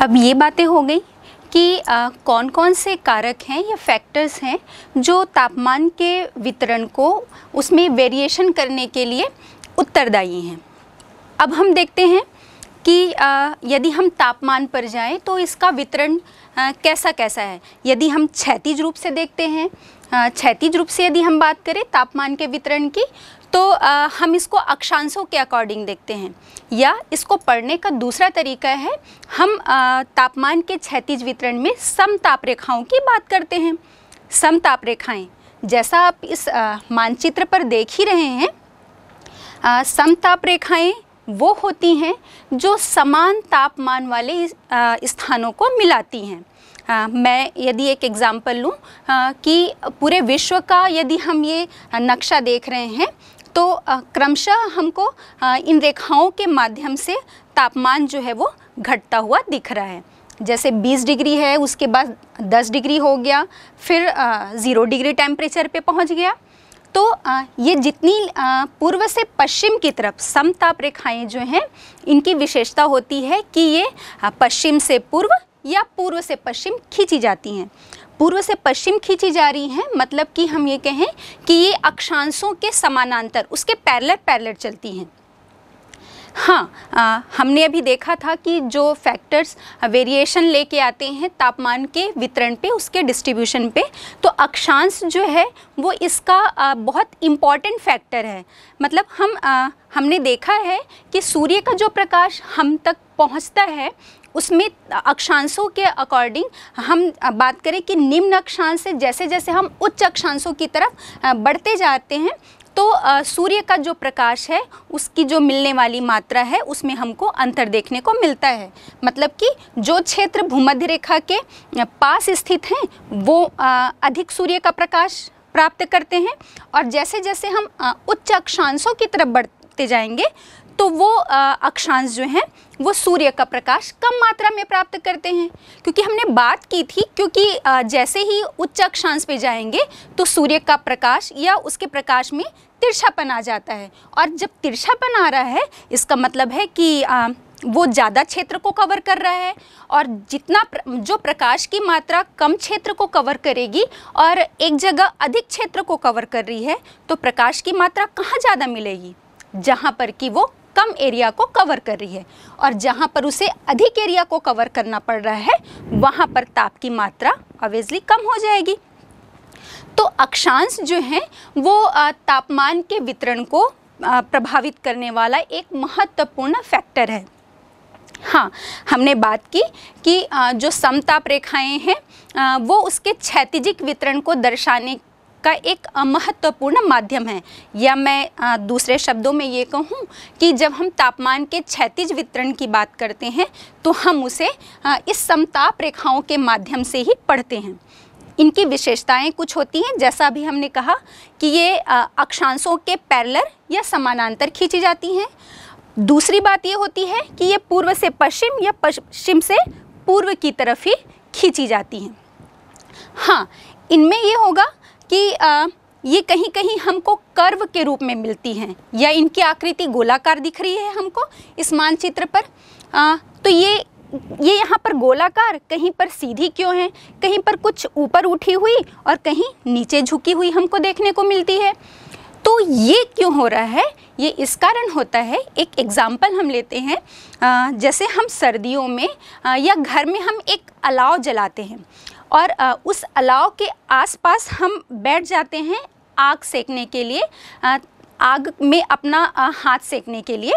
अब ये बातें हो गई कि आ, कौन कौन से कारक हैं या फैक्टर्स हैं जो तापमान के वितरण को उसमें वेरिएशन करने के लिए उत्तरदायी हैं अब हम देखते हैं कि आ, यदि हम तापमान पर जाएं तो इसका वितरण कैसा कैसा है यदि हम क्षैतिज रूप से देखते हैं क्षैतिज रूप से यदि हम बात करें तापमान के वितरण की तो आ, हम इसको अक्षांशों के अकॉर्डिंग देखते हैं या इसको पढ़ने का दूसरा तरीका है हम आ, तापमान के क्षैतिज वितरण में सम ताप रेखाओं की बात करते हैं सम ताप रेखाएं जैसा आप इस आ, मानचित्र पर देख ही रहे हैं ताप रेखाएं वो होती हैं जो समान तापमान वाले स्थानों को मिलाती हैं आ, मैं यदि एक एग्ज़ाम्पल लूँ कि पूरे विश्व का यदि हम ये नक्शा देख रहे हैं तो क्रमशः हमको इन रेखाओं के माध्यम से तापमान जो है वो घटता हुआ दिख रहा है जैसे 20 डिग्री है उसके बाद 10 डिग्री हो गया फिर ज़ीरो डिग्री टेम्परेचर पे पहुंच गया तो ये जितनी पूर्व से पश्चिम की तरफ समताप रेखाएं जो हैं इनकी विशेषता होती है कि ये पश्चिम से पूर्व या पूर्व से पश्चिम खींची जाती हैं पूर्व से पश्चिम खींची जा रही हैं मतलब कि हम ये कहें कि ये अक्षांशों के समानांतर उसके पैरलर पैरलर चलती हैं हाँ आ, हमने अभी देखा था कि जो फैक्टर्स वेरिएशन लेके आते हैं तापमान के वितरण पे उसके डिस्ट्रीब्यूशन पे तो अक्षांश जो है वो इसका आ, बहुत इम्पॉर्टेंट फैक्टर है मतलब हम आ, हमने देखा है कि सूर्य का जो प्रकाश हम तक पहुंचता है उसमें अक्षांशों के अकॉर्डिंग हम बात करें कि निम्न अक्षांश से जैसे जैसे हम उच्च अक्षांशों की तरफ बढ़ते जाते हैं तो सूर्य का जो प्रकाश है उसकी जो मिलने वाली मात्रा है उसमें हमको अंतर देखने को मिलता है मतलब कि जो क्षेत्र भूमध्य रेखा के पास स्थित हैं वो अधिक सूर्य का प्रकाश प्राप्त करते हैं और जैसे जैसे हम उच्च अक्षांशों की तरफ बढ़ते जाएंगे तो वो अक्षांश जो हैं वो सूर्य का प्रकाश कम मात्रा में प्राप्त करते हैं क्योंकि हमने बात की थी क्योंकि जैसे ही उच्च अक्षांश पे जाएंगे तो सूर्य का प्रकाश या उसके प्रकाश में तिरछापन आ जाता है और जब तिरछापन आ रहा है इसका मतलब है कि आ, वो ज़्यादा क्षेत्र को कवर कर रहा है और जितना प्र, जो प्रकाश की मात्रा कम क्षेत्र को कवर करेगी और एक जगह अधिक क्षेत्र को कवर कर रही है तो प्रकाश की मात्रा कहाँ ज़्यादा मिलेगी जहाँ पर कि वो कम एरिया को कवर कर रही है और जहाँ पर उसे अधिक एरिया को कवर करना पड़ रहा है वहाँ पर ताप की मात्रा ऑब्वियसली कम हो जाएगी तो अक्षांश जो हैं वो तापमान के वितरण को प्रभावित करने वाला एक महत्वपूर्ण फैक्टर है हाँ हमने बात की कि जो समताप रेखाएं हैं वो उसके क्षैतिजिक वितरण को दर्शाने का एक महत्वपूर्ण माध्यम है या मैं दूसरे शब्दों में ये कहूँ कि जब हम तापमान के क्षैतिज वितरण की बात करते हैं तो हम उसे इस समताप रेखाओं के माध्यम से ही पढ़ते हैं इनकी विशेषताएं कुछ होती हैं जैसा अभी हमने कहा कि ये अक्षांशों के पैरलर या समानांतर खींची जाती हैं दूसरी बात ये होती है कि ये पूर्व से पश्चिम या पश्चिम से पूर्व की तरफ ही खींची जाती हैं हाँ इनमें ये होगा कि आ, ये कहीं कहीं हमको कर्व के रूप में मिलती हैं या इनकी आकृति गोलाकार दिख रही है हमको इस मानचित्र पर आ, तो ये ये यहाँ पर गोलाकार कहीं पर सीधी क्यों है कहीं पर कुछ ऊपर उठी हुई और कहीं नीचे झुकी हुई हमको देखने को मिलती है तो ये क्यों हो रहा है ये इस कारण होता है एक एग्ज़ाम्पल हम लेते हैं जैसे हम सर्दियों में या घर में हम एक अलाव जलाते हैं और उस अलाव के आसपास हम बैठ जाते हैं आग सेकने के लिए आग में अपना हाथ सेकने के लिए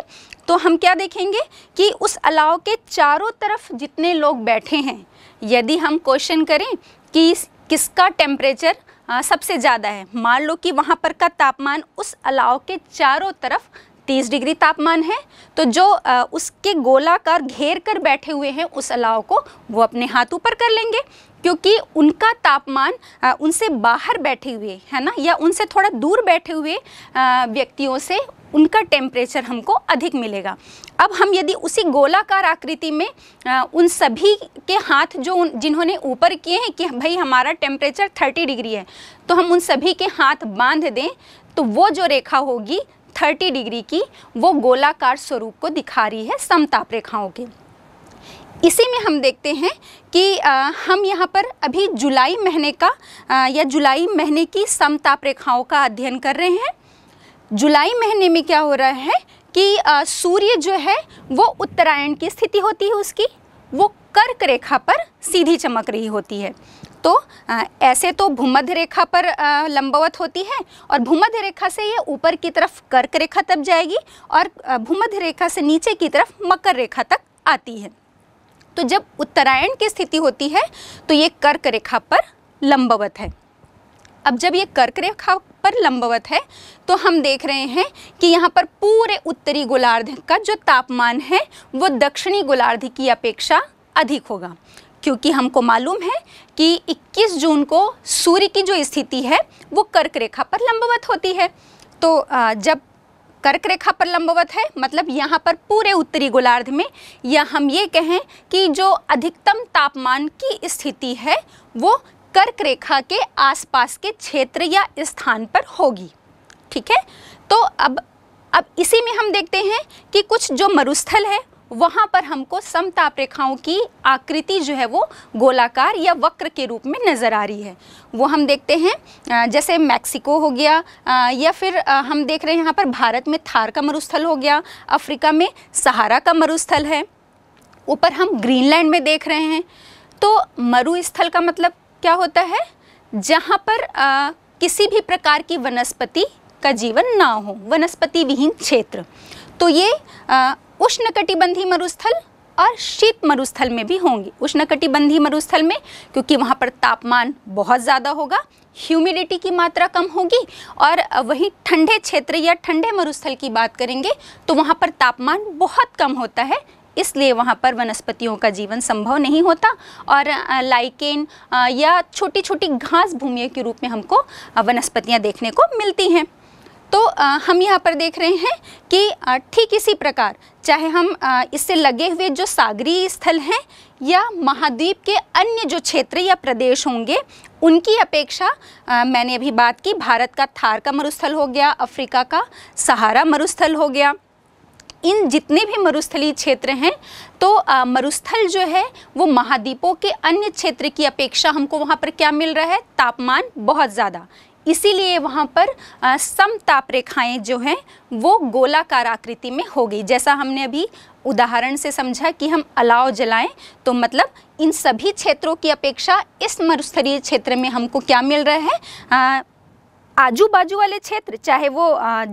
तो हम क्या देखेंगे कि उस अलाव के चारों तरफ जितने लोग बैठे हैं यदि हम क्वेश्चन करें कि किसका टेम्परेचर सबसे ज़्यादा है मान लो कि वहाँ पर का तापमान उस अलाव के चारों तरफ 30 डिग्री तापमान है तो जो आ, उसके गोलाकार घेर कर बैठे हुए हैं उस अलाव को वो अपने हाथ ऊपर कर लेंगे क्योंकि उनका तापमान उनसे बाहर बैठे हुए है ना या उनसे थोड़ा दूर बैठे हुए व्यक्तियों से उनका टेम्परेचर हमको अधिक मिलेगा अब हम यदि उसी गोलाकार आकृति में आ, उन सभी के हाथ जो जिन्होंने ऊपर किए हैं कि भाई हमारा टेम्परेचर 30 डिग्री है तो हम उन सभी के हाथ बांध दें तो वो जो रेखा होगी 30 डिग्री की वो गोलाकार स्वरूप को दिखा रही है समताप रेखाओं की इसी में हम देखते हैं कि आ, हम यहाँ पर अभी जुलाई महीने का आ, या जुलाई महीने की समताप रेखाओं का अध्ययन कर रहे हैं जुलाई महीने में क्या हो रहा है कि आ, सूर्य जो है वो उत्तरायण की स्थिति होती है उसकी वो कर्क रेखा पर सीधी चमक रही होती है तो आ, ऐसे तो भूमध्य रेखा पर आ, लंबवत होती है और भूमध्य रेखा से ये ऊपर की तरफ कर्क रेखा तक जाएगी और भूमध्य रेखा से नीचे की तरफ मकर रेखा तक आती है तो जब उत्तरायण की स्थिति होती है तो ये कर्क रेखा पर लंबवत है अब जब ये कर्क रेखा पर लंबवत है तो हम देख रहे हैं कि यहाँ पर पूरे उत्तरी गोलार्ध का जो तापमान है वो दक्षिणी गोलार्ध की अपेक्षा अधिक होगा क्योंकि हमको मालूम है कि 21 जून को सूर्य की जो स्थिति है वो कर्क रेखा पर लंबवत होती है तो जब कर्क रेखा पर लंबवत है मतलब यहाँ पर पूरे उत्तरी गोलार्ध में या हम ये कहें कि जो अधिकतम तापमान की स्थिति है वो कर्क रेखा के आसपास के क्षेत्र या स्थान पर होगी ठीक है तो अब अब इसी में हम देखते हैं कि कुछ जो मरुस्थल है वहाँ पर हमको समताप रेखाओं की आकृति जो है वो गोलाकार या वक्र के रूप में नज़र आ रही है वो हम देखते हैं जैसे मैक्सिको हो गया या फिर हम देख रहे हैं यहाँ पर भारत में थार का मरुस्थल हो गया अफ्रीका में सहारा का मरुस्थल है ऊपर हम ग्रीनलैंड में देख रहे हैं तो मरुस्थल का मतलब क्या होता है जहाँ पर आ, किसी भी प्रकार की वनस्पति का जीवन ना हो वनस्पति विहीन क्षेत्र तो ये आ, उष्णकटिबंधी मरुस्थल और शीत मरुस्थल में भी होंगी उष्णकटिबंधी मरुस्थल में क्योंकि वहाँ पर तापमान बहुत ज़्यादा होगा ह्यूमिडिटी की मात्रा कम होगी और वहीं ठंडे क्षेत्र या ठंडे मरुस्थल की बात करेंगे तो वहाँ पर तापमान बहुत कम होता है इसलिए वहाँ पर वनस्पतियों का जीवन संभव नहीं होता और लाइकेन या छोटी छोटी घास भूमियों के रूप में हमको वनस्पतियाँ देखने को मिलती हैं तो हम यहाँ पर देख रहे हैं कि ठीक इसी प्रकार चाहे हम इससे लगे हुए जो सागरीय स्थल हैं या महाद्वीप के अन्य जो क्षेत्र या प्रदेश होंगे उनकी अपेक्षा आ, मैंने अभी बात की भारत का थार का मरुस्थल हो गया अफ्रीका का सहारा मरुस्थल हो गया इन जितने भी मरुस्थलीय क्षेत्र हैं तो आ, मरुस्थल जो है वो महाद्वीपों के अन्य क्षेत्र की अपेक्षा हमको वहाँ पर क्या मिल रहा है तापमान बहुत ज़्यादा इसीलिए वहाँ पर समताप रेखाएँ जो हैं वो गोलाकार आकृति में हो गई जैसा हमने अभी उदाहरण से समझा कि हम अलाव जलाएं तो मतलब इन सभी क्षेत्रों की अपेक्षा इस मरुस्थलीय क्षेत्र में हमको क्या मिल रहा है आजू बाजू वाले क्षेत्र चाहे वो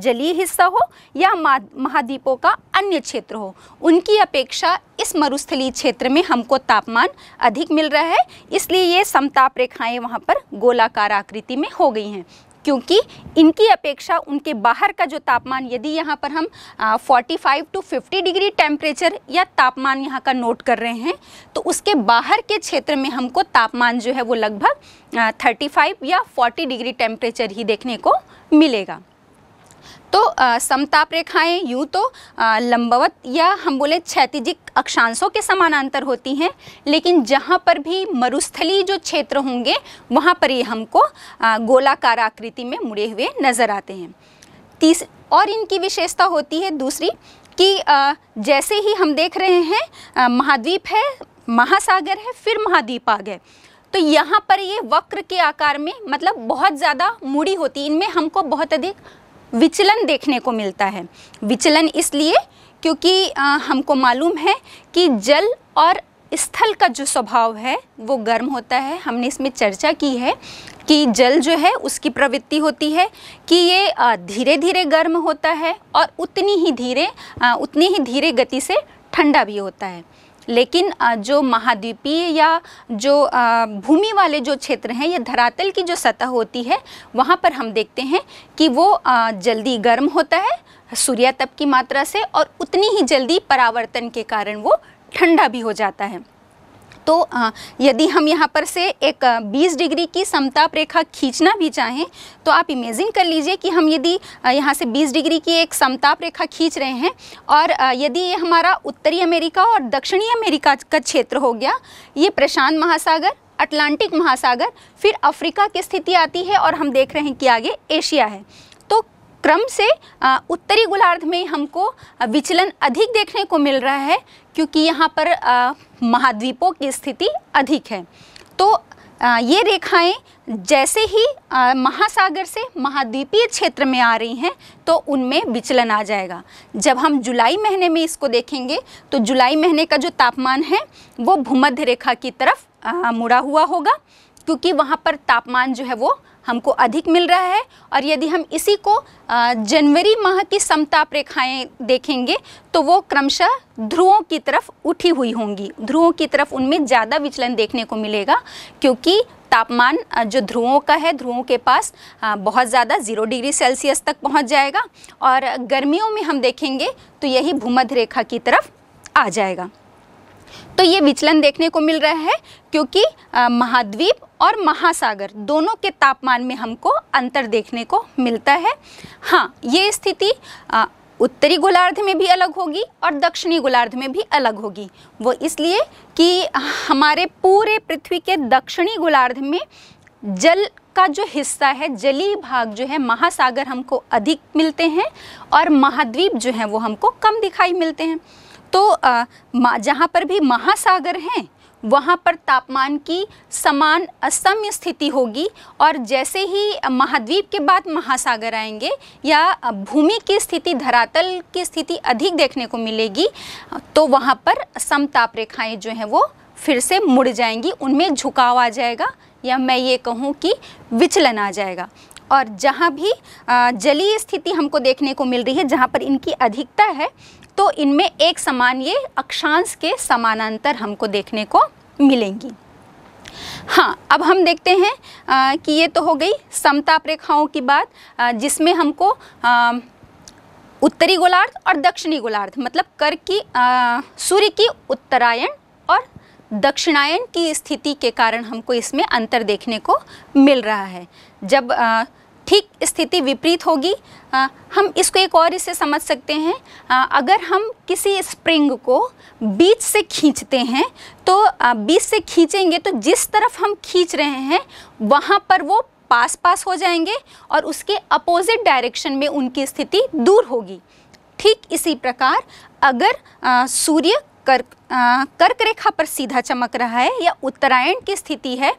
जलीय हिस्सा हो या महाद्वीपों का अन्य क्षेत्र हो उनकी अपेक्षा इस मरुस्थलीय क्षेत्र में हमको तापमान अधिक मिल रहा है इसलिए ये समताप रेखाएं वहाँ पर गोलाकार आकृति में हो गई हैं क्योंकि इनकी अपेक्षा उनके बाहर का जो तापमान यदि यहाँ पर हम 45 टू फिफ्टी डिग्री टेम्परेचर या तापमान यहाँ का नोट कर रहे हैं तो उसके बाहर के क्षेत्र में हमको तापमान जो है वो लगभग फाइव या फोर्टी डिग्री टेम्परेचर ही देखने को मिलेगा तो समताप रेखाएं यूँ तो लंबवत या हम बोले क्षैतिजिक अक्षांशों के समानांतर होती हैं लेकिन जहाँ पर भी मरुस्थली जो क्षेत्र होंगे वहाँ पर ये हमको गोलाकार आकृति में मुड़े हुए नज़र आते हैं तीस और इनकी विशेषता होती है दूसरी कि जैसे ही हम देख रहे हैं महाद्वीप है महासागर है फिर महाद्वीप आ गए तो यहाँ पर ये वक्र के आकार में मतलब बहुत ज़्यादा मुड़ी होती है इनमें हमको बहुत अधिक विचलन देखने को मिलता है विचलन इसलिए क्योंकि आ, हमको मालूम है कि जल और स्थल का जो स्वभाव है वो गर्म होता है हमने इसमें चर्चा की है कि जल जो है उसकी प्रवृत्ति होती है कि ये धीरे धीरे गर्म होता है और उतनी ही धीरे उतनी ही धीरे गति से ठंडा भी होता है लेकिन जो महाद्वीपीय या जो भूमि वाले जो क्षेत्र हैं या धरातल की जो सतह होती है वहाँ पर हम देखते हैं कि वो जल्दी गर्म होता है सूर्यातप की मात्रा से और उतनी ही जल्दी परावर्तन के कारण वो ठंडा भी हो जाता है तो यदि हम यहाँ पर से एक 20 डिग्री की समताप रेखा खींचना भी चाहें तो आप इमेजिन कर लीजिए कि हम यदि यहाँ से 20 डिग्री की एक समताप रेखा खींच रहे हैं और यदि ये हमारा उत्तरी अमेरिका और दक्षिणी अमेरिका का क्षेत्र हो गया ये प्रशांत महासागर अटलांटिक महासागर फिर अफ्रीका की स्थिति आती है और हम देख रहे हैं कि आगे एशिया है तो क्रम से उत्तरी गोलार्ध में हमको विचलन अधिक देखने को मिल रहा है क्योंकि यहाँ पर महाद्वीपों की स्थिति अधिक है तो आ, ये रेखाएं जैसे ही महासागर से महाद्वीपीय क्षेत्र में आ रही हैं तो उनमें विचलन आ जाएगा जब हम जुलाई महीने में इसको देखेंगे तो जुलाई महीने का जो तापमान है वो भूमध्य रेखा की तरफ आ, मुड़ा हुआ होगा क्योंकि वहाँ पर तापमान जो है वो हमको अधिक मिल रहा है और यदि हम इसी को जनवरी माह की समताप रेखाएं देखेंगे तो वो क्रमशः ध्रुवों की तरफ उठी हुई होंगी ध्रुवों की तरफ उनमें ज़्यादा विचलन देखने को मिलेगा क्योंकि तापमान जो ध्रुवों का है ध्रुवों के पास बहुत ज़्यादा ज़ीरो डिग्री सेल्सियस तक पहुंच जाएगा और गर्मियों में हम देखेंगे तो यही भूमध्य रेखा की तरफ आ जाएगा तो ये विचलन देखने को मिल रहा है क्योंकि महाद्वीप और महासागर दोनों के तापमान में हमको अंतर देखने को मिलता है हाँ ये स्थिति उत्तरी गोलार्ध में भी अलग होगी और दक्षिणी गोलार्ध में भी अलग होगी वो इसलिए कि हमारे पूरे पृथ्वी के दक्षिणी गोलार्ध में जल का जो हिस्सा है जलीय भाग जो है महासागर हमको अधिक मिलते हैं और महाद्वीप जो है वो हमको कम दिखाई मिलते हैं तो जहाँ पर भी महासागर हैं वहाँ पर तापमान की समान असम्य स्थिति होगी और जैसे ही महाद्वीप के बाद महासागर आएंगे या भूमि की स्थिति धरातल की स्थिति अधिक देखने को मिलेगी तो वहाँ पर ताप रेखाएँ जो हैं वो फिर से मुड़ जाएंगी उनमें झुकाव आ जाएगा या मैं ये कहूँ कि विचलन आ जाएगा और जहाँ भी जलीय स्थिति हमको देखने को मिल रही है जहाँ पर इनकी अधिकता है तो इनमें एक समान ये अक्षांश के समानांतर हमको देखने को मिलेंगी हाँ अब हम देखते हैं आ, कि ये तो हो गई समताप रेखाओं की बात जिसमें हमको आ, उत्तरी गोलार्ध और दक्षिणी गोलार्ध मतलब कर की सूर्य की उत्तरायण और दक्षिणायन की स्थिति के कारण हमको इसमें अंतर देखने को मिल रहा है जब ठीक स्थिति विपरीत होगी आ, हम इसको एक और इसे समझ सकते हैं आ, अगर हम किसी स्प्रिंग को बीच से खींचते हैं तो आ, बीच से खींचेंगे तो जिस तरफ हम खींच रहे हैं वहाँ पर वो पास पास हो जाएंगे और उसके अपोजिट डायरेक्शन में उनकी स्थिति दूर होगी ठीक इसी प्रकार अगर आ, सूर्य कर्क कर्क रेखा पर सीधा चमक रहा है या उत्तरायण की स्थिति है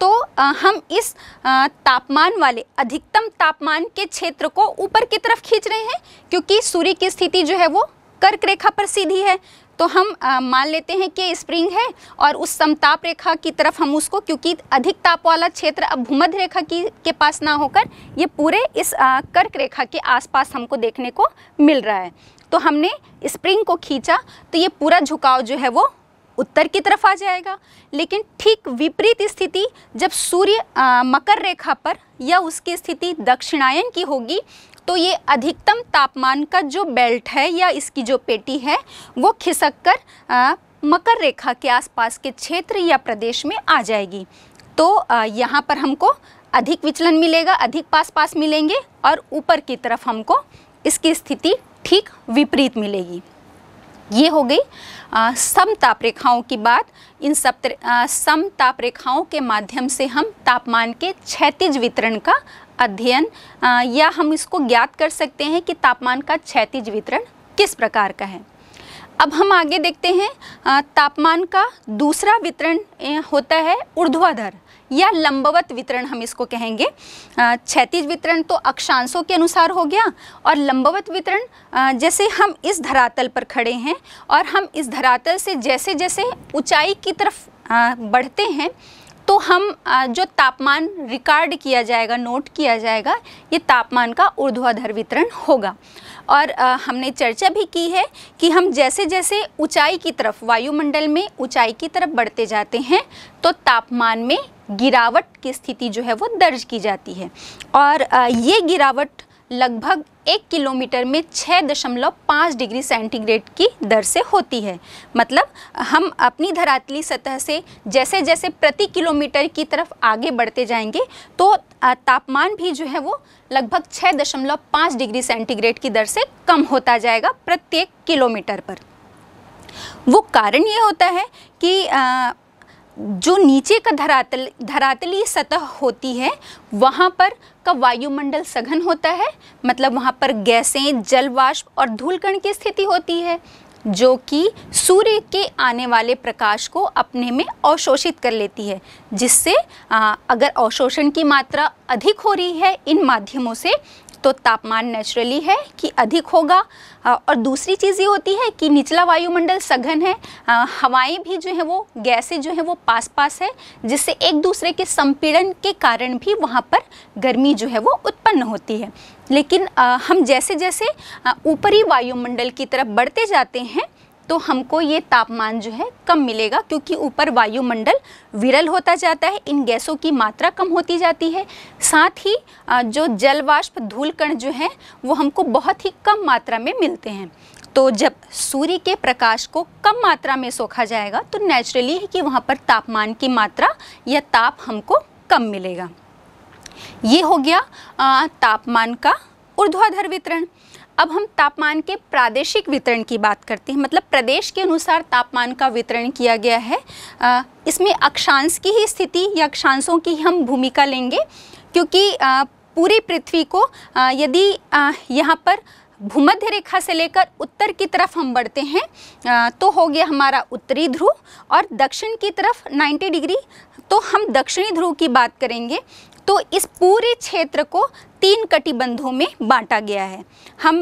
तो हम इस तापमान वाले अधिकतम तापमान के क्षेत्र को ऊपर की तरफ खींच रहे हैं क्योंकि सूर्य की स्थिति जो है वो कर्क रेखा पर सीधी है तो हम मान लेते हैं कि स्प्रिंग है और उस समताप रेखा की तरफ हम उसको क्योंकि अधिक ताप वाला क्षेत्र अब भूमध्य रेखा की के पास ना होकर ये पूरे इस कर्क रेखा के आसपास हमको देखने को मिल रहा है तो हमने स्प्रिंग को खींचा तो ये पूरा झुकाव जो है वो उत्तर की तरफ आ जाएगा लेकिन ठीक विपरीत स्थिति जब सूर्य आ, मकर रेखा पर या उसकी स्थिति दक्षिणायन की होगी तो ये अधिकतम तापमान का जो बेल्ट है या इसकी जो पेटी है वो खिसक कर आ, मकर रेखा के आसपास के क्षेत्र या प्रदेश में आ जाएगी तो यहाँ पर हमको अधिक विचलन मिलेगा अधिक पास पास मिलेंगे और ऊपर की तरफ हमको इसकी स्थिति ठीक विपरीत मिलेगी ये हो गई समताप रेखाओं की बात इन सब समताप रेखाओं के माध्यम से हम तापमान के क्षैतिज वितरण का अध्ययन या हम इसको ज्ञात कर सकते हैं कि तापमान का क्षैतिज वितरण किस प्रकार का है अब हम आगे देखते हैं तापमान का दूसरा वितरण होता है ऊर्ध्वाधर या लंबवत वितरण हम इसको कहेंगे क्षैतिज वितरण तो अक्षांशों के अनुसार हो गया और लंबवत वितरण जैसे हम इस धरातल पर खड़े हैं और हम इस धरातल से जैसे जैसे ऊंचाई की तरफ बढ़ते हैं तो हम जो तापमान रिकॉर्ड किया जाएगा नोट किया जाएगा ये तापमान का ऊर्ध्वाधर वितरण होगा और हमने चर्चा भी की है कि हम जैसे जैसे ऊंचाई की तरफ वायुमंडल में ऊंचाई की तरफ बढ़ते जाते हैं तो तापमान में गिरावट की स्थिति जो है वो दर्ज की जाती है और ये गिरावट लगभग एक किलोमीटर में छः दशमलव पाँच डिग्री सेंटीग्रेड की दर से होती है मतलब हम अपनी धरातली सतह से जैसे जैसे प्रति किलोमीटर की तरफ आगे बढ़ते जाएंगे तो तापमान भी जो है वो लगभग छः दशमलव पाँच डिग्री सेंटीग्रेड की दर से कम होता जाएगा प्रत्येक किलोमीटर पर वो कारण ये होता है कि जो नीचे का धरातल धरातली सतह होती है वहाँ पर का वायुमंडल सघन होता है मतलब वहाँ पर गैसें जल वाष्प और धूलकण की स्थिति होती है जो कि सूर्य के आने वाले प्रकाश को अपने में अवशोषित कर लेती है जिससे आ, अगर अवशोषण की मात्रा अधिक हो रही है इन माध्यमों से तो तापमान नेचुरली है कि अधिक होगा और दूसरी चीज़ ये होती है कि निचला वायुमंडल सघन है हवाएं भी जो हैं वो गैसें जो हैं वो पास पास है जिससे एक दूसरे के संपीड़न के कारण भी वहाँ पर गर्मी जो है वो उत्पन्न होती है लेकिन हम जैसे जैसे ऊपरी वायुमंडल की तरफ बढ़ते जाते हैं तो हमको ये तापमान जो है कम मिलेगा क्योंकि ऊपर वायुमंडल विरल होता जाता है इन गैसों की मात्रा कम होती जाती है साथ ही जो जलवाष्प धूल कण जो हैं वो हमको बहुत ही कम मात्रा में मिलते हैं तो जब सूर्य के प्रकाश को कम मात्रा में सोखा जाएगा तो नेचुरली है कि वहाँ पर तापमान की मात्रा या ताप हमको कम मिलेगा ये हो गया आ, तापमान का ऊर्ध्वाधर वितरण अब हम तापमान के प्रादेशिक वितरण की बात करते हैं मतलब प्रदेश के अनुसार तापमान का वितरण किया गया है इसमें अक्षांश की ही स्थिति या अक्षांशों की हम भूमिका लेंगे क्योंकि पूरी पृथ्वी को यदि यहाँ पर भूमध्य रेखा से लेकर उत्तर की तरफ हम बढ़ते हैं तो हो गया हमारा उत्तरी ध्रुव और दक्षिण की तरफ 90 डिग्री तो हम दक्षिणी ध्रुव की बात करेंगे तो इस पूरे क्षेत्र को तीन कटिबंधों में बांटा गया है हम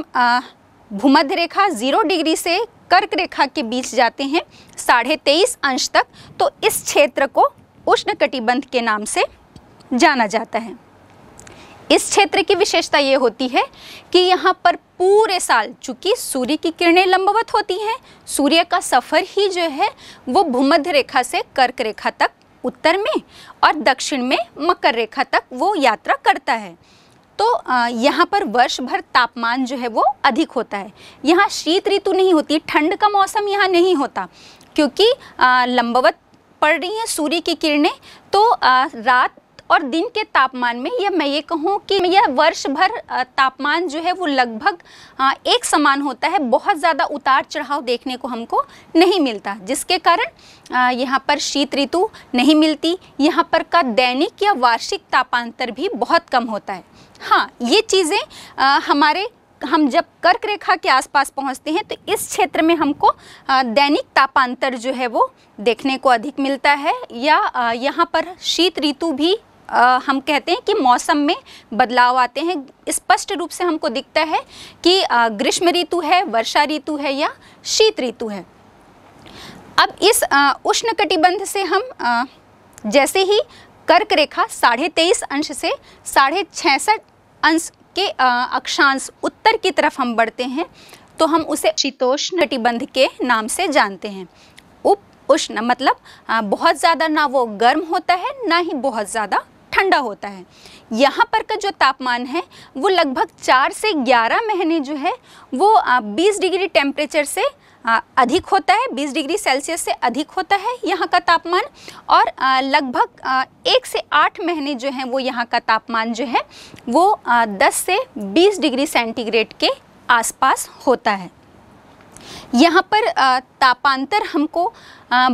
भूमध्य रेखा जीरो डिग्री से कर्क रेखा के बीच जाते हैं साढ़े तेईस अंश तक तो इस क्षेत्र को उष्ण कटिबंध के नाम से जाना जाता है इस क्षेत्र की विशेषता ये होती है कि यहाँ पर पूरे साल चूंकि सूर्य की किरणें लंबवत होती हैं सूर्य का सफ़र ही जो है वो भूमध्य रेखा से कर्क रेखा तक उत्तर में और दक्षिण में मकर रेखा तक वो यात्रा करता है तो यहाँ पर वर्ष भर तापमान जो है वो अधिक होता है यहाँ शीत ऋतु नहीं होती ठंड का मौसम यहाँ नहीं होता क्योंकि लंबवत पड़ रही हैं सूर्य की किरणें तो रात और दिन के तापमान में यह मैं ये कहूँ कि यह वर्ष भर तापमान जो है वो लगभग एक समान होता है बहुत ज़्यादा उतार चढ़ाव देखने को हमको नहीं मिलता जिसके कारण यहाँ पर शीत ऋतु नहीं मिलती यहाँ पर का दैनिक या वार्षिक तापांतर भी बहुत कम होता है हाँ ये चीज़ें हमारे हम जब कर्क रेखा के आसपास पहुंचते हैं तो इस क्षेत्र में हमको दैनिक तापांतर जो है वो देखने को अधिक मिलता है या यहाँ पर शीत ऋतु भी हम कहते हैं कि मौसम में बदलाव आते हैं स्पष्ट रूप से हमको दिखता है कि ग्रीष्म ऋतु है वर्षा ऋतु है या शीत ऋतु है अब इस उष्ण कटिबंध से हम जैसे ही कर्क रेखा साढ़े तेईस अंश से साढ़े छसठ अंश के अक्षांश उत्तर की तरफ हम बढ़ते हैं तो हम उसे शीतोष्ण कटिबंध के नाम से जानते हैं उप उष्ण मतलब बहुत ज़्यादा ना वो गर्म होता है ना ही बहुत ज़्यादा ठंडा होता है यहाँ पर का जो तापमान है वो लगभग चार से ग्यारह महीने जो है वो बीस डिग्री टेम्परेचर से अधिक होता है 20 डिग्री सेल्सियस से अधिक होता है यहाँ का तापमान और लगभग एक से आठ महीने जो हैं वो यहाँ का तापमान जो है वो 10 से 20 डिग्री सेंटीग्रेड के आसपास होता है यहाँ पर तापांतर हमको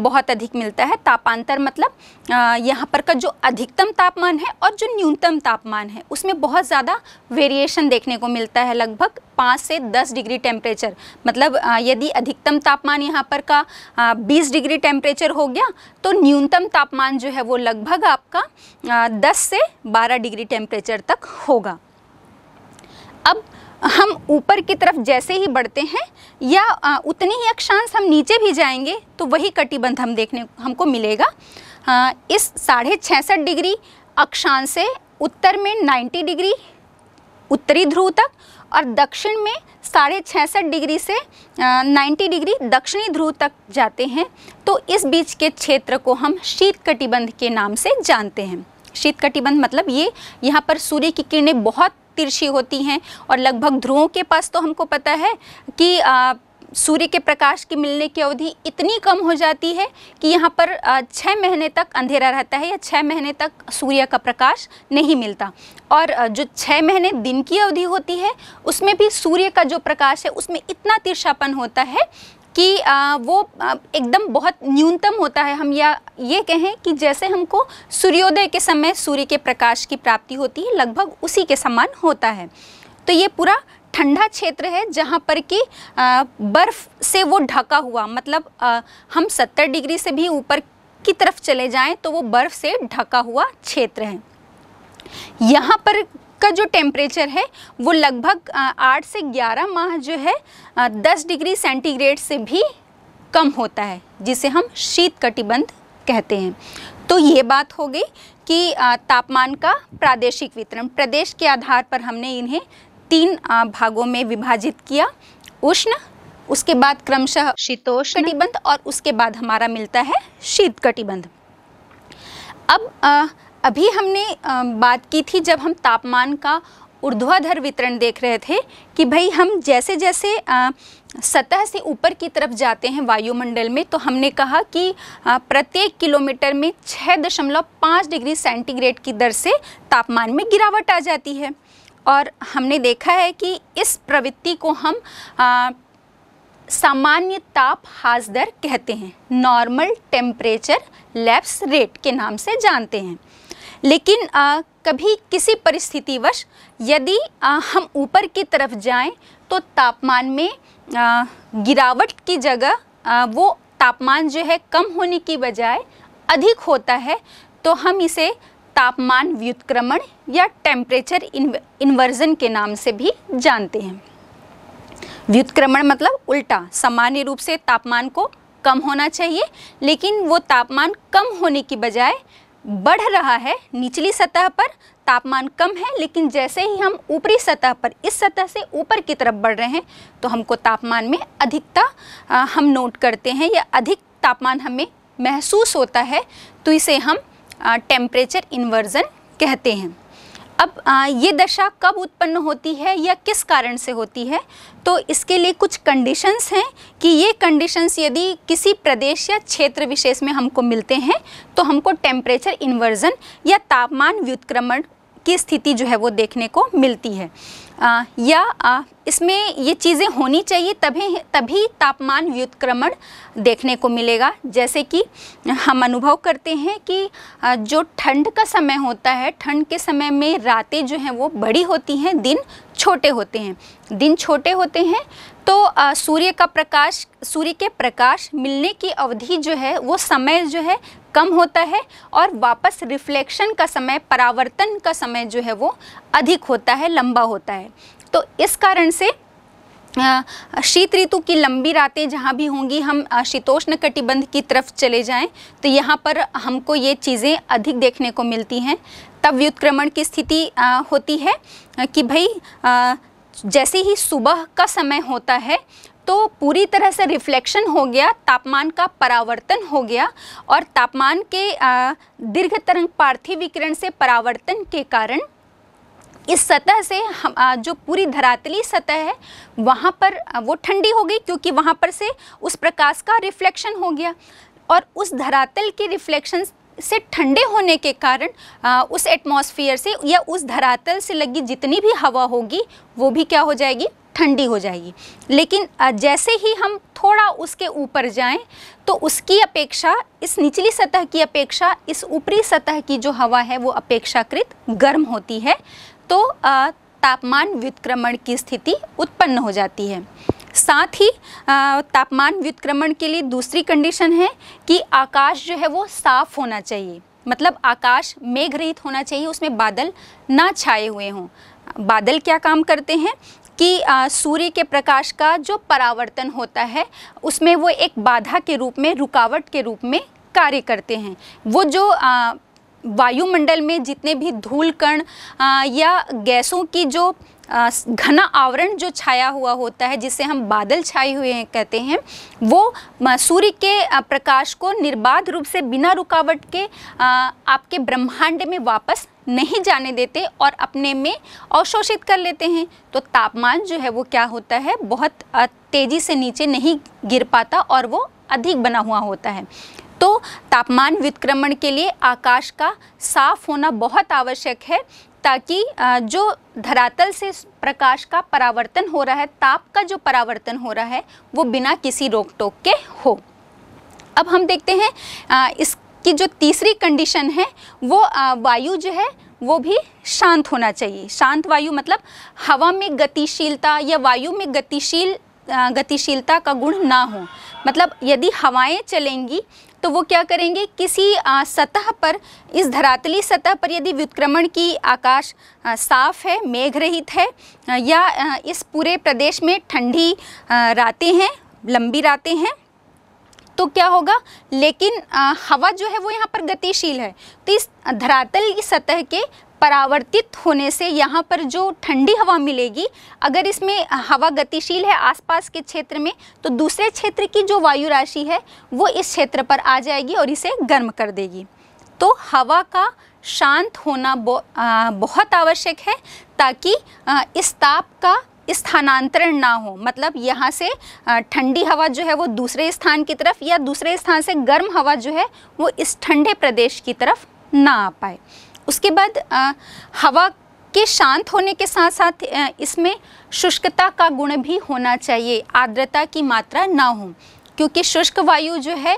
बहुत अधिक मिलता है तापांतर मतलब यहाँ पर का जो अधिकतम तापमान है और जो न्यूनतम तापमान है उसमें बहुत ज़्यादा वेरिएशन देखने को मिलता है लगभग पाँच से दस डिग्री टेम्परेचर मतलब यदि अधिकतम तापमान यहाँ पर का बीस डिग्री टेम्परेचर हो गया तो न्यूनतम तापमान जो है वो लगभग आपका दस से बारह डिग्री टेम्परेचर तक होगा अब हम ऊपर की तरफ जैसे ही बढ़ते हैं या उतने ही अक्षांश हम नीचे भी जाएंगे तो वही कटिबंध हम देखने हमको मिलेगा इस साढ़े छसठ डिग्री अक्षांश से उत्तर में 90 डिग्री उत्तरी ध्रुव तक और दक्षिण में साढ़े छसठ डिग्री से नाइन्टी डिग्री दक्षिणी ध्रुव तक जाते हैं तो इस बीच के क्षेत्र को हम शीत कटिबंध के नाम से जानते हैं शीत कटिबंध मतलब ये यहाँ पर सूर्य की किरणें बहुत तिरछी होती हैं और लगभग ध्रुवों के पास तो हमको पता है कि आ, सूर्य के प्रकाश के मिलने की अवधि इतनी कम हो जाती है कि यहाँ पर छः महीने तक अंधेरा रहता है या छः महीने तक सूर्य का प्रकाश नहीं मिलता और जो छः महीने दिन की अवधि होती है उसमें भी सूर्य का जो प्रकाश है उसमें इतना तिरछापन होता है कि वो एकदम बहुत न्यूनतम होता है हम या ये कहें कि जैसे हमको सूर्योदय के समय सूर्य के प्रकाश की प्राप्ति होती है लगभग उसी के समान होता है तो ये पूरा ठंडा क्षेत्र है जहाँ पर कि बर्फ़ से वो ढका हुआ मतलब आ, हम 70 डिग्री से भी ऊपर की तरफ चले जाएं तो वो बर्फ़ से ढका हुआ क्षेत्र है यहाँ पर का जो टेम्परेचर है वो लगभग आठ से ग्यारह माह जो है दस डिग्री सेंटीग्रेड से भी कम होता है जिसे हम शीत कटिबंध कहते हैं तो ये बात हो गई कि तापमान का प्रादेशिक वितरण प्रदेश के आधार पर हमने इन्हें तीन भागों में विभाजित किया उष्ण उसके बाद क्रमशः शीतोष्ण कटिबंध और उसके बाद हमारा मिलता है शीत कटिबंध अब अभी हमने बात की थी जब हम तापमान का ऊर्ध्वाधर वितरण देख रहे थे कि भाई हम जैसे जैसे आ, सतह से ऊपर की तरफ जाते हैं वायुमंडल में तो हमने कहा कि प्रत्येक किलोमीटर में छः दशमलव पाँच डिग्री सेंटीग्रेड की दर से तापमान में गिरावट आ जाती है और हमने देखा है कि इस प्रवृत्ति को हम आ, सामान्य ताप हास दर कहते हैं नॉर्मल टेम्परेचर लैप्स रेट के नाम से जानते हैं लेकिन आ, कभी किसी परिस्थितिवश यदि आ, हम ऊपर की तरफ जाएं तो तापमान में आ, गिरावट की जगह आ, वो तापमान जो है कम होने की बजाय अधिक होता है तो हम इसे तापमान व्युत्क्रमण या टेम्परेचर इन्वर्जन के नाम से भी जानते हैं व्युत्क्रमण मतलब उल्टा सामान्य रूप से तापमान को कम होना चाहिए लेकिन वो तापमान कम होने की बजाय बढ़ रहा है निचली सतह पर तापमान कम है लेकिन जैसे ही हम ऊपरी सतह पर इस सतह से ऊपर की तरफ बढ़ रहे हैं तो हमको तापमान में अधिकता हम नोट करते हैं या अधिक तापमान हमें महसूस होता है तो इसे हम टेम्परेचर इन्वर्जन कहते हैं अब आ, ये दशा कब उत्पन्न होती है या किस कारण से होती है तो इसके लिए कुछ कंडीशंस हैं कि ये कंडीशंस यदि किसी प्रदेश या क्षेत्र विशेष में हमको मिलते हैं तो हमको टेम्परेचर इन्वर्जन या तापमान व्युत्क्रमण की स्थिति जो है वो देखने को मिलती है आ, या आ, इसमें ये चीज़ें होनी चाहिए तभी तभी तापमान व्युत्क्रमण देखने को मिलेगा जैसे कि हम अनुभव करते हैं कि आ, जो ठंड का समय होता है ठंड के समय में रातें जो हैं वो बड़ी होती हैं दिन छोटे होते हैं दिन छोटे होते हैं तो आ, सूर्य का प्रकाश सूर्य के प्रकाश मिलने की अवधि जो है वो समय जो है कम होता है और वापस रिफ्लेक्शन का समय परावर्तन का समय जो है वो अधिक होता है लंबा होता है तो इस कारण से शीत ऋतु की लंबी रातें जहाँ भी होंगी हम शीतोष्ण कटिबंध की तरफ चले जाएं तो यहाँ पर हमको ये चीज़ें अधिक देखने को मिलती हैं तब व्युत्क्रमण की स्थिति होती है कि भाई जैसे ही सुबह का समय होता है तो पूरी तरह से रिफ्लेक्शन हो गया तापमान का परावर्तन हो गया और तापमान के दीर्घ तरंग पार्थिव विकिरण से परावर्तन के कारण इस सतह से हम जो पूरी धरातली सतह है वहाँ पर वो ठंडी हो गई क्योंकि वहाँ पर से उस प्रकाश का रिफ्लेक्शन हो गया और उस धरातल के रिफ्लेक्शन से ठंडे होने के कारण उस एटमॉस्फेयर से या उस धरातल से लगी जितनी भी हवा होगी वो भी क्या हो जाएगी ठंडी हो जाएगी लेकिन जैसे ही हम थोड़ा उसके ऊपर जाएं तो उसकी अपेक्षा इस निचली सतह की अपेक्षा इस ऊपरी सतह की जो हवा है वो अपेक्षाकृत गर्म होती है तो तापमान व्युत्क्रमण की स्थिति उत्पन्न हो जाती है साथ ही तापमान व्युत्क्रमण के लिए दूसरी कंडीशन है कि आकाश जो है वो साफ़ होना चाहिए मतलब आकाश मेघ रहित होना चाहिए उसमें बादल ना छाए हुए हों बादल क्या काम करते हैं कि सूर्य के प्रकाश का जो परावर्तन होता है उसमें वो एक बाधा के रूप में रुकावट के रूप में कार्य करते हैं वो जो वायुमंडल में जितने भी धूल कण या गैसों की जो घना आवरण जो छाया हुआ होता है जिसे हम बादल छाए हुए हैं कहते हैं वो सूर्य के प्रकाश को निर्बाध रूप से बिना रुकावट के आपके ब्रह्मांड में वापस नहीं जाने देते और अपने में अवशोषित कर लेते हैं तो तापमान जो है वो क्या होता है बहुत तेज़ी से नीचे नहीं गिर पाता और वो अधिक बना हुआ होता है तो तापमान विक्रमण के लिए आकाश का साफ होना बहुत आवश्यक है ताकि जो धरातल से प्रकाश का परावर्तन हो रहा है ताप का जो परावर्तन हो रहा है वो बिना किसी रोक टोक के हो अब हम देखते हैं इस कि जो तीसरी कंडीशन है वो वायु जो है वो भी शांत होना चाहिए शांत वायु मतलब हवा में गतिशीलता या वायु में गतिशील गतिशीलता का गुण ना हो मतलब यदि हवाएं चलेंगी तो वो क्या करेंगे किसी आ, सतह पर इस धरातली सतह पर यदि व्युत्क्रमण की आकाश आ, साफ है मेघ रहित है आ, या आ, इस पूरे प्रदेश में ठंडी रातें हैं लंबी रातें हैं तो क्या होगा लेकिन आ, हवा जो है वो यहाँ पर गतिशील है तो इस धरातल की सतह के परावर्तित होने से यहाँ पर जो ठंडी हवा मिलेगी अगर इसमें हवा गतिशील है आसपास के क्षेत्र में तो दूसरे क्षेत्र की जो वायु राशि है वो इस क्षेत्र पर आ जाएगी और इसे गर्म कर देगी तो हवा का शांत होना बहुत आवश्यक है ताकि इस ताप का स्थानांतरण ना हो मतलब यहाँ से ठंडी हवा जो है वो दूसरे स्थान की तरफ या दूसरे स्थान से गर्म हवा जो है वो इस ठंडे प्रदेश की तरफ ना आ पाए उसके बाद आ, हवा के शांत होने के साथ साथ इसमें शुष्कता का गुण भी होना चाहिए आर्द्रता की मात्रा ना हो क्योंकि शुष्क वायु जो है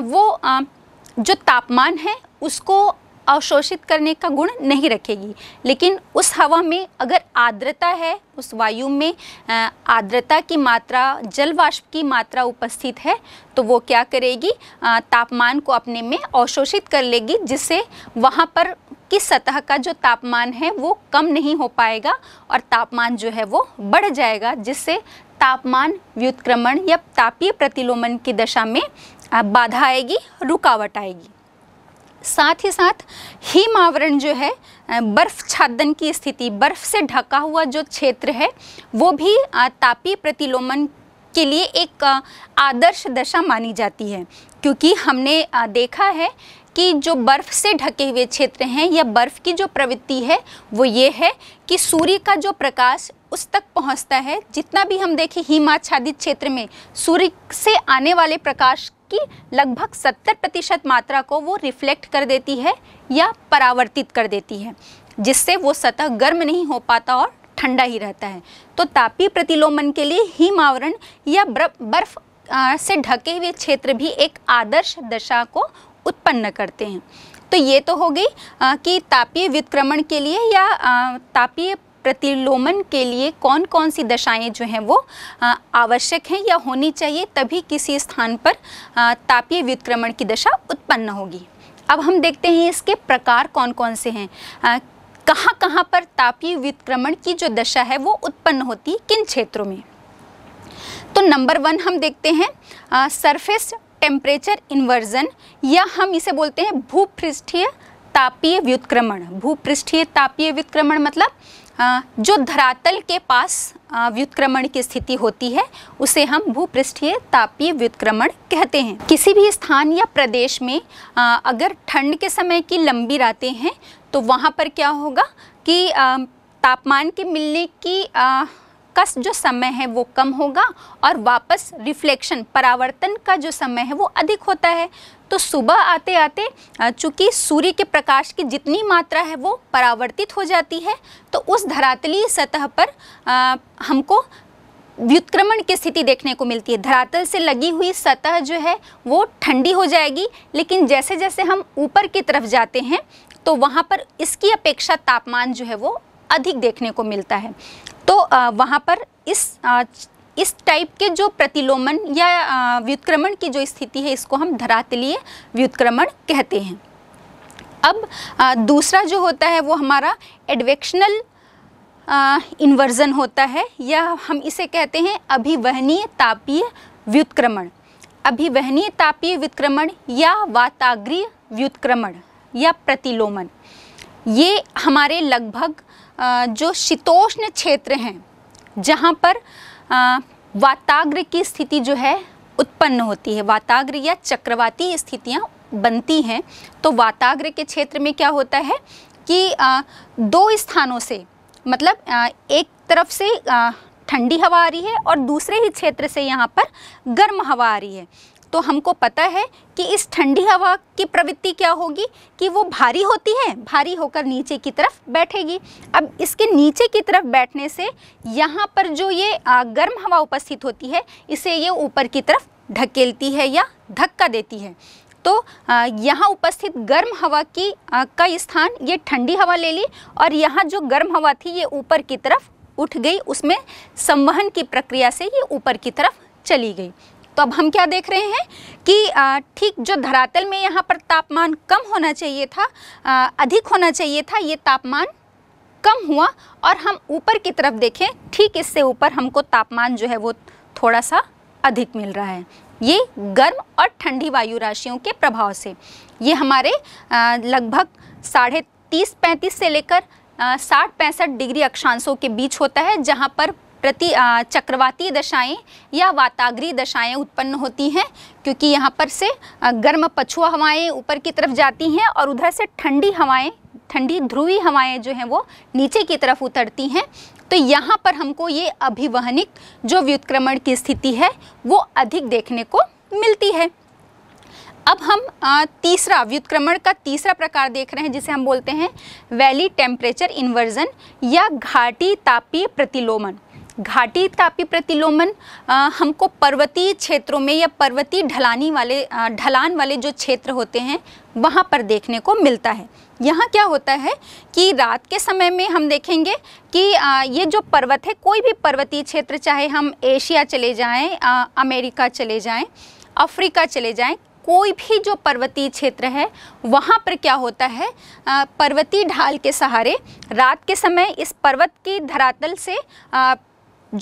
वो जो तापमान है उसको अवशोषित करने का गुण नहीं रखेगी लेकिन उस हवा में अगर आर्द्रता है उस वायु में आर्द्रता की मात्रा जलवाष्प की मात्रा उपस्थित है तो वो क्या करेगी तापमान को अपने में अवशोषित कर लेगी जिससे वहाँ पर की सतह का जो तापमान है वो कम नहीं हो पाएगा और तापमान जो है वो बढ़ जाएगा जिससे तापमान व्युत्क्रमण या तापीय प्रतिलोमन की दशा में बाधा आएगी रुकावट आएगी साथ ही साथ हिमावरण जो है बर्फ छादन की स्थिति बर्फ से ढका हुआ जो क्षेत्र है वो भी तापी प्रतिलोमन के लिए एक आदर्श दशा मानी जाती है क्योंकि हमने देखा है कि जो बर्फ़ से ढके हुए क्षेत्र हैं या बर्फ़ की जो प्रवृत्ति है वो ये है कि सूर्य का जो प्रकाश उस तक पहुंचता है जितना भी हम देखें हिमाच्छादित क्षेत्र में सूर्य से आने वाले प्रकाश की लगभग 70 प्रतिशत मात्रा को वो रिफ्लेक्ट कर देती है या परावर्तित कर देती है जिससे वो सतह गर्म नहीं हो पाता और ठंडा ही रहता है तो तापी प्रतिलोमन के लिए हिमावरण या बर्फ से ढके हुए क्षेत्र भी एक आदर्श दशा को उत्पन्न करते हैं तो ये तो हो गई कि तापीय व्युत्क्रमण के लिए या तापीय प्रतिलोमन के लिए कौन कौन सी दशाएं जो हैं वो आवश्यक हैं या होनी चाहिए तभी किसी स्थान पर तापीय व्युत्क्रमण की दशा उत्पन्न होगी अब हम देखते हैं इसके प्रकार कौन कौन से हैं कहाँ कहाँ पर तापीय व्युत्क्रमण की जो दशा है वो उत्पन्न होती किन क्षेत्रों में तो नंबर वन हम देखते हैं सरफेस टेम्परेचर इन्वर्जन या हम इसे बोलते हैं भूपृष्ठीय तापीय व्युत्क्रमण भूपृष्ठीय तापीय व्युत्क्रमण मतलब जो धरातल के पास व्युत्क्रमण की स्थिति होती है उसे हम भूपृष्ठीय तापीय व्युत्क्रमण कहते हैं किसी भी स्थान या प्रदेश में अगर ठंड के समय की लंबी रातें हैं तो वहाँ पर क्या होगा कि तापमान के मिलने की फोकस जो समय है वो कम होगा और वापस रिफ्लेक्शन परावर्तन का जो समय है वो अधिक होता है तो सुबह आते आते चूंकि सूर्य के प्रकाश की जितनी मात्रा है वो परावर्तित हो जाती है तो उस धरातलीय सतह पर आ, हमको व्युत्क्रमण की स्थिति देखने को मिलती है धरातल से लगी हुई सतह जो है वो ठंडी हो जाएगी लेकिन जैसे जैसे हम ऊपर की तरफ जाते हैं तो वहाँ पर इसकी अपेक्षा तापमान जो है वो अधिक देखने को मिलता है तो वहाँ पर इस इस टाइप के जो प्रतिलोमन या व्युत्क्रमण की जो स्थिति है इसको हम धरातलीय व्युत्क्रमण कहते हैं अब दूसरा जो होता है वो हमारा एडवेक्शनल इन्वर्जन होता है या हम इसे कहते हैं अभिवहनीय तापीय व्युत्क्रमण अभिवहनीय तापीय व्युत्क्रमण या वाताग्रीय व्युत्क्रमण या प्रतिलोमन ये हमारे लगभग जो शीतोष्ण क्षेत्र हैं जहाँ पर वाताग्र की स्थिति जो है उत्पन्न होती है वाताग्र या चक्रवाती स्थितियाँ बनती हैं तो वाताग्र के क्षेत्र में क्या होता है कि दो स्थानों से मतलब एक तरफ से ठंडी हवा आ रही है और दूसरे ही क्षेत्र से यहाँ पर गर्म हवा आ रही है तो हमको पता है कि इस ठंडी हवा की प्रवृत्ति क्या होगी कि वो भारी होती है भारी होकर नीचे की तरफ बैठेगी अब इसके नीचे की तरफ बैठने से यहाँ पर जो ये गर्म हवा उपस्थित होती है इसे ये ऊपर की तरफ ढकेलती है या धक्का देती है तो यहाँ उपस्थित गर्म हवा की का स्थान ये ठंडी हवा ले ली और यहाँ जो गर्म हवा थी ये ऊपर की तरफ उठ गई उसमें संवहन की प्रक्रिया से ये ऊपर की तरफ चली गई तो अब हम क्या देख रहे हैं कि ठीक जो धरातल में यहाँ पर तापमान कम होना चाहिए था अधिक होना चाहिए था ये तापमान कम हुआ और हम ऊपर की तरफ देखें ठीक इससे ऊपर हमको तापमान जो है वो थोड़ा सा अधिक मिल रहा है ये गर्म और ठंडी वायु राशियों के प्रभाव से ये हमारे लगभग साढ़े तीस पैंतीस से लेकर साठ पैंसठ डिग्री अक्षांशों के बीच होता है जहाँ पर प्रति चक्रवाती दशाएं या वातागरी दशाएं उत्पन्न होती हैं क्योंकि यहाँ पर से गर्म पछुआ हवाएं ऊपर की तरफ जाती हैं और उधर से ठंडी हवाएं ठंडी ध्रुवी हवाएं जो हैं वो नीचे की तरफ उतरती हैं तो यहाँ पर हमको ये अभिवहनिक जो व्युत्क्रमण की स्थिति है वो अधिक देखने को मिलती है अब हम तीसरा व्युत्क्रमण का तीसरा प्रकार देख रहे हैं जिसे हम बोलते हैं वैली टेम्परेचर इन्वर्जन या घाटी तापीय प्रतिलोमन घाटी तापी प्रतिलोमन हमको पर्वतीय क्षेत्रों में या पर्वतीय ढलानी वाले ढलान वाले जो क्षेत्र होते हैं वहाँ पर देखने को मिलता है यहाँ क्या होता है कि रात के समय में हम देखेंगे कि ये जो पर्वत है कोई भी पर्वतीय क्षेत्र चाहे हम एशिया चले जाएं अमेरिका चले जाएं अफ्रीका चले जाएँ कोई भी जो पर्वतीय क्षेत्र है वहाँ पर क्या होता है पर्वतीय ढाल के सहारे रात के समय इस पर्वत की धरातल से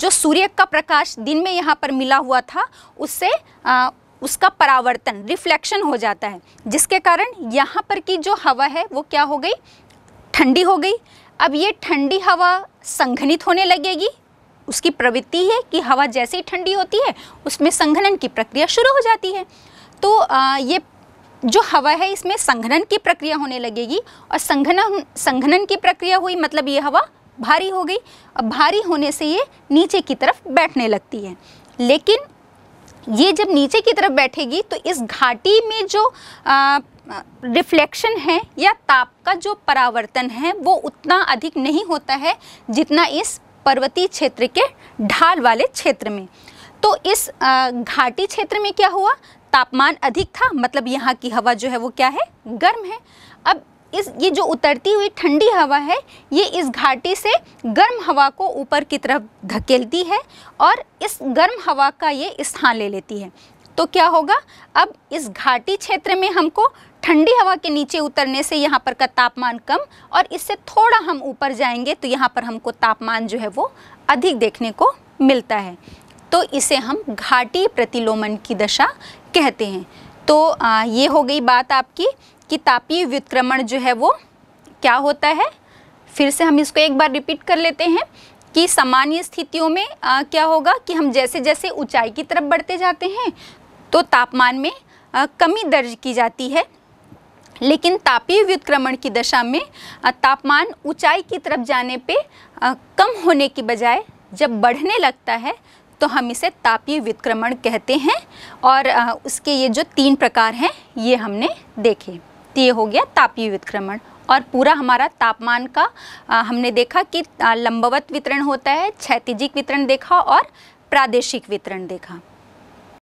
जो सूर्य का प्रकाश दिन में यहाँ पर मिला हुआ था उससे आ, उसका परावर्तन रिफ्लेक्शन हो जाता है जिसके कारण यहाँ पर की जो हवा है वो क्या हो गई ठंडी हो गई अब ये ठंडी हवा संघनित होने लगेगी उसकी प्रवृत्ति है कि हवा जैसे ही ठंडी होती है उसमें संघनन की प्रक्रिया शुरू हो जाती है तो आ, ये जो हवा है इसमें संघनन की प्रक्रिया होने लगेगी और संघनन संघनन की प्रक्रिया हुई मतलब ये हवा भारी हो गई अब भारी होने से ये नीचे की तरफ बैठने लगती है लेकिन ये जब नीचे की तरफ बैठेगी तो इस घाटी में जो आ, रिफ्लेक्शन है या ताप का जो परावर्तन है वो उतना अधिक नहीं होता है जितना इस पर्वतीय क्षेत्र के ढाल वाले क्षेत्र में तो इस घाटी क्षेत्र में क्या हुआ तापमान अधिक था मतलब यहाँ की हवा जो है वो क्या है गर्म है अब इस ये जो उतरती हुई ठंडी हवा है ये इस घाटी से गर्म हवा को ऊपर की तरफ धकेलती है और इस गर्म हवा का ये स्थान ले लेती है तो क्या होगा अब इस घाटी क्षेत्र में हमको ठंडी हवा के नीचे उतरने से यहाँ पर का तापमान कम और इससे थोड़ा हम ऊपर जाएंगे तो यहाँ पर हमको तापमान जो है वो अधिक देखने को मिलता है तो इसे हम घाटी प्रतिलोमन की दशा कहते हैं तो आ, ये हो गई बात आपकी कि तापीय व्युत्क्रमण जो है वो क्या होता है फिर से हम इसको एक बार रिपीट कर लेते हैं कि सामान्य स्थितियों में आ, क्या होगा कि हम जैसे जैसे ऊंचाई की तरफ बढ़ते जाते हैं तो तापमान में आ, कमी दर्ज की जाती है लेकिन तापीय व्युत्क्रमण की दशा में तापमान ऊंचाई की तरफ जाने पे आ, कम होने की बजाय जब बढ़ने लगता है तो हम इसे तापीय व्युत्क्रमण कहते हैं और आ, उसके ये जो तीन प्रकार हैं ये हमने देखे तो ये हो गया तापीय विक्रमण और पूरा हमारा तापमान का आ, हमने देखा कि लंबवत वितरण होता है क्षैतिजिक वितरण देखा और प्रादेशिक वितरण देखा